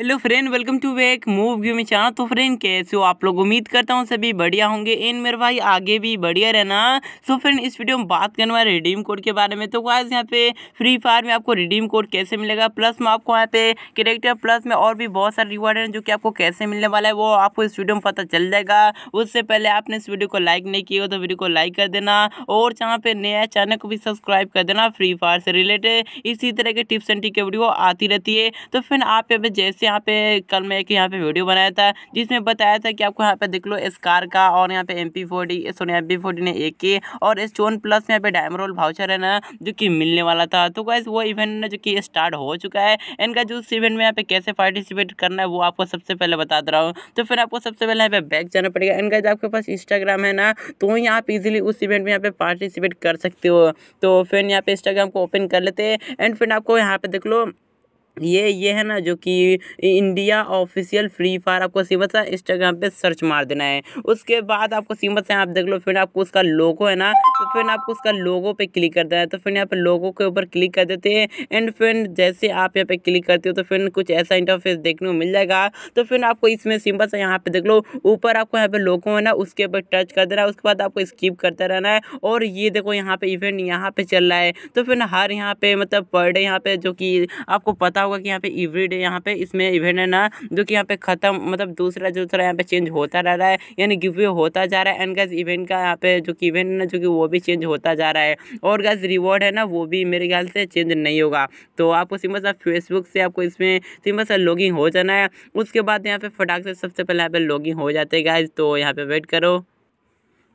hello friend welcome to back move view में चाह तो फ्रेंड कैसे हो आप लोग उम्मीद करता हूँ सभी बढ़िया होंगे इन मेरे भाई आगे भी बढ़िया रहना सो फ्रेंड इस वीडियो में बात करने वाले रिडीम कोड के बारे में तो आज यहाँ पे फ्री फायर में आपको रिडीम कोड कैसे मिलेगा प्लस में आपको यहाँ पे करेक्टर प्लस में और भी बहुत सारे रिवार्ड हैं जो कि आपको कैसे मिलने वाला है वो आपको इस वीडियो में पता चल जाएगा उससे पहले आपने इस वीडियो को लाइक नहीं किया तो वीडियो को लाइक कर देना और जहाँ पे नया चैनल को भी सब्सक्राइब कर देना फ्री फायर से रिलेटेड इसी तरह के टिप्स एंड की वीडियो आती रहती है तो फ्रेंड आप यहाँ पे जैसे यहाँ पे कल मैं एक यहाँ पे वीडियो बनाया था जिसमें बताया था कि आपको यहाँ पे देख लो इस कार का और यहाँ पे M P forty Sony M P forty ने एक के और इस चोन प्लस में यहाँ पे डायम रोल भाउचर है ना जो कि मिलने वाला था तो गैस वो इवेंट ना जो कि स्टार्ट हो चुका है इनका जो उस इवेंट में यहाँ पे कैसे पार्टिसिपेट करना है वो आपको सबसे पहले बता दे रहा हूँ तो फिर आपको सबसे पहले यहाँ पे बैक जाना पड़ेगा इनका जो आपके पास इंस्टाग्राम है ना तो यहाँ आप इजिली उस इवेंट में यहाँ पे पार्टिसिपेट कर सकते हो तो फिर यहाँ पे इंस्टाग्राम को ओपन कर लेते हैं एंड फिर आपको यहाँ पे देख लो ये ये है ना जो कि इंडिया ऑफिशियल फ्री फायर आपको सीमत से इंस्टाग्राम पे सर्च मार देना है उसके बाद आपको सीमत से आप देख लो फिर आपको उसका लोगो है ना तो फिर आपको उसका लोगो पे क्लिक कर देना है तो फिर यहाँ पे लोगो के ऊपर क्लिक कर देते हैं एंड फिर जैसे आप यहाँ पे क्लिक करते हो तो फिर कुछ ऐसा इंटरफेस देखने को मिल जाएगा तो फिर आपको इसमें सिंपल से यहाँ पे देख लो ऊपर आपको यहाँ पे लोगो है ना उसके ऊपर टच कर देना है उसके बाद आपको स्कीप करते रहना है और ये देखो यहाँ पे इवेंट यहाँ पे चल रहा है तो फिर हर यहाँ पे मतलब पर डे यहाँ पे जो कि आपको पता पता होगा कि यहाँ पे एवरी डे यहाँ पे इसमें इवेंट है ना जो कि यहाँ पे खत्म मतलब दूसरा दूसरा यहाँ पे चेंज होता रह रहा है यानी गिव होता जा रहा है एंड गैस इवेंट का यहाँ पे जो कि इवेंट है ना जो कि वो भी चेंज होता जा रहा है और गैस रिवॉर्ड है ना वो भी मेरे ख्याल से चेंज नहीं होगा तो आपको सिंपल सा फेसबुक से आपको इसमें सिंपल सा लॉगिंग हो जाना है उसके बाद यहाँ पे फटाक से सबसे पहले यहाँ पे लॉगिंग हो जाते हैं गैस तो यहाँ पे वेट करो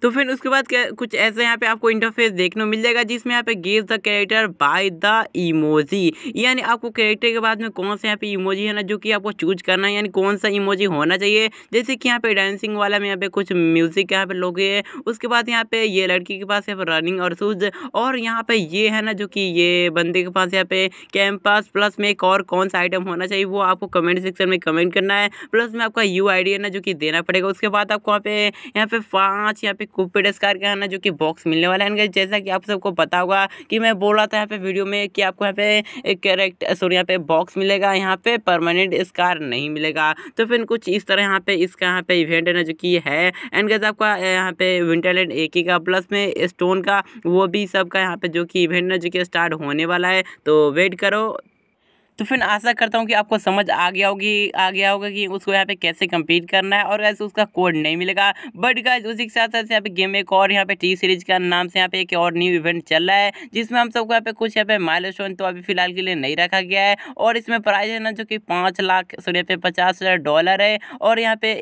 तो फिर उसके बाद कुछ ऐसे यहाँ पे आपको इंटरफेस देखने को मिल जाएगा जिसमें यहाँ पे guess the character by the emoji यानी आपको कैरेक्टर के बाद में कौन सा यहाँ पे इमोजी है ना जो कि आपको चूज करना है यानी कौन सा इमोजी होना चाहिए जैसे कि यहाँ पे डांसिंग वाला में यहाँ पे कुछ म्यूजिक यहाँ पे लोगे है उसके बाद यहाँ पे ये लड़की के पास यहाँ पे रनिंग और शूज और यहाँ पे ये है ना जो कि ये बंदे के पास यहाँ पे कैंपस प्लस में एक और कौन सा आइटम होना चाहिए वो आपको कमेंट सेक्शन में कमेंट करना है प्लस में आपका यू आई है ना जो कि देना पड़ेगा उसके बाद आपको यहाँ पे यहाँ पे पाँच यहाँ पे कुपेड स्कार का आना जो कि बॉक्स मिलने वाला है जैसा कि आप सबको पता होगा कि मैं बोल रहा था यहाँ पे वीडियो में कि आपको यहाँ पे एक करेक्ट सॉरी यहाँ पे बॉक्स मिलेगा यहाँ पे परमानेंट स्कार नहीं मिलेगा तो फिर कुछ इस तरह यहाँ पे इसका यहाँ पे इवेंट है ना जो कि है एंड गैस आपका यहाँ पे विंटरलैंड एक ही का प्लस में स्टोन का वो भी सबका यहाँ पे जो कि इवेंट ना जो कि स्टार्ट होने वाला है तो वेट करो तो फिर आशा करता हूँ कि आपको समझ आ गया होगी आ गया होगा कि उसको यहाँ पे कैसे कंप्लीट करना है और ऐसे उसका कोड नहीं मिलेगा बट गाइज उसी के साथ साथ यहाँ पे गेम एक और यहाँ पे टी सीरीज का नाम से यहाँ पे एक और न्यू इवेंट चल रहा है जिसमें हम सबको यहाँ पे कुछ यहाँ पे माइल तो अभी फिलहाल के लिए नहीं रखा गया है और इसमें प्राइज है ना जो कि पाँच लाख सॉरी यहाँ पे पचास हज़ार डॉलर है और यहाँ पे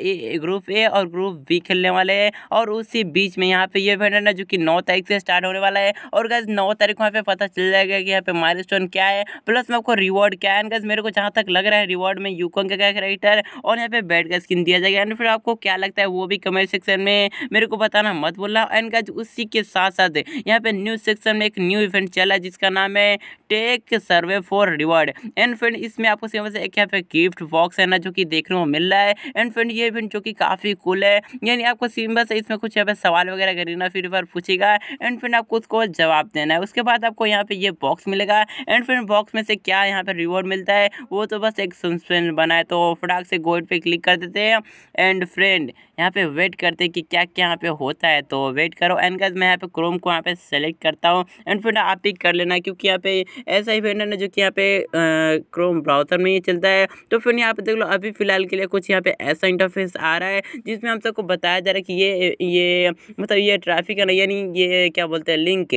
ग्रुप ए और ग्रुप बी खेलने वाले हैं और उसी बीच में यहाँ पे ये इवेंट है ना जो कि नौ तारीख से स्टार्ट होने वाला है और गैस नौ तारीख को यहाँ पे पता चल जाएगा कि यहाँ पे माइल क्या है प्लस में आपको रिवॉर्ड क्या है मेरे को जहाँ तक लग रहा है रिवॉर्ड में यूकॉन का क्या करेक्टर और यहाँ पे बैट का स्किन दिया जाएगा एंड फिर आपको क्या लगता है वो भी कमेंट सेक्शन में मेरे को बताना मत बोलना एंड गज उसी के साथ साथ यहाँ पे न्यू सेक्शन में एक न्यू इवेंट चला जिसका नाम है take survey for reward and friend इसमें आपको से एक यहाँ पे गिफ्ट बॉक्स है ना जो कि देखने को मिल रहा है एंड फ्रेंड ये इवेंट जो कि काफ़ी कूल है यानी आपको सिंबल से इसमें कुछ यहाँ पे सवाल वगैरह करना फिर बार पूछेगा एंड फ्रेंड आपको उसको जवाब देना है उसके बाद आपको यहाँ पे ये बॉक्स मिलेगा एंड फ्रेंड बॉक्स में से क्या यहाँ पे रिवॉर्ड रिवॉर्ड मिलता है वो तो बस एक सस्पेंस बना है तो फटाक से गोल्ड पे क्लिक कर देते हैं एंड फ्रेंड यहाँ पे वेट करते हैं कि क्या क्या यहाँ पे होता है तो वेट करो एंड का मैं यहाँ पे क्रोम को यहाँ पे सेलेक्ट करता हूँ एंड फ्रेंड आप पिक कर लेना क्योंकि यहाँ पे ऐसा ही फ्रेंड है ना जो कि यहाँ पे क्रोम ब्राउज़र में ही चलता है तो फ्रेंड यहाँ पे देख लो अभी फिलहाल के लिए कुछ यहाँ पे ऐसा इंटरफेस आ रहा है जिसमें हम सबको बताया जा रहा है कि ये ये मतलब ये ट्रैफिक है ना यानी ये क्या बोलते हैं लिंक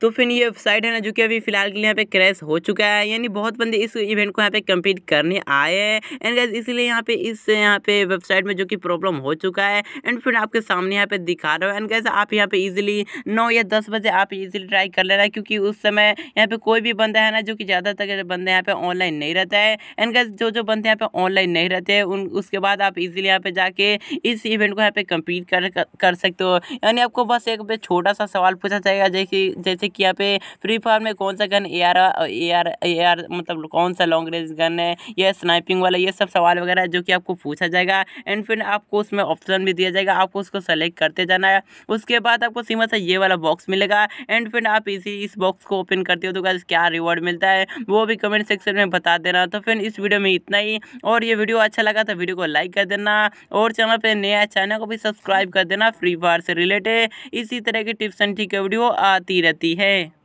तो फिर ये वेबसाइट है ना जो कि अभी फिलहाल के लिए यहाँ पे क्रैश हो चुका है यानी बहुत बंदे इस इवेंट को यहाँ पे कम्पीट करने आए हैं एंड गैस इसीलिए यहाँ पे इस यहाँ पे वेबसाइट में जो कि प्रॉब्लम हो चुका है एंड फिर आपके सामने यहाँ पे दिखा रहा हूँ एंड गैस आप यहाँ पे इजीली नौ या दस बजे आप इजिली ट्राई कर लेना क्योंकि उस समय यहाँ पर कोई भी बंदा है ना जो कि ज़्यादातर बंदे यहाँ पर ऑनलाइन नहीं रहता है एंड गैस जो जो बंदे यहाँ पे ऑनलाइन नहीं रहते हैं उन उसके बाद आप इजिली यहाँ पर जाके इस इवेंट को यहाँ पर कम्पीट कर कर सकते हो यानी आपको बस एक छोटा सा सवाल पूछा जाएगा जैसे जैसे जैसे कि यहाँ पे फ्री फायर में कौन सा gun A R A R A R मतलब कौन सा लॉन्ग रेंज गन है या स्नाइपिंग वाला ये सब सवाल वगैरह है जो कि आपको पूछा जाएगा एंड फिर आपको उसमें ऑप्शन भी दिया जाएगा आपको उसको सेलेक्ट करते जाना है उसके बाद आपको सीमा से ये वाला बॉक्स मिलेगा एंड फिर आप इसी इस बॉक्स को ओपन करते हो तो क्या रिवॉर्ड मिलता है वो भी कमेंट सेक्शन में बता देना तो फिर इस वीडियो में इतना ही और ये वीडियो अच्छा लगा तो वीडियो को लाइक कर देना और चैनल पर नया चैनल को भी सब्सक्राइब कर देना फ्री फायर से रिलेटेड इसी तरह की टिप्स एंड ठीक वीडियो आती रहती है है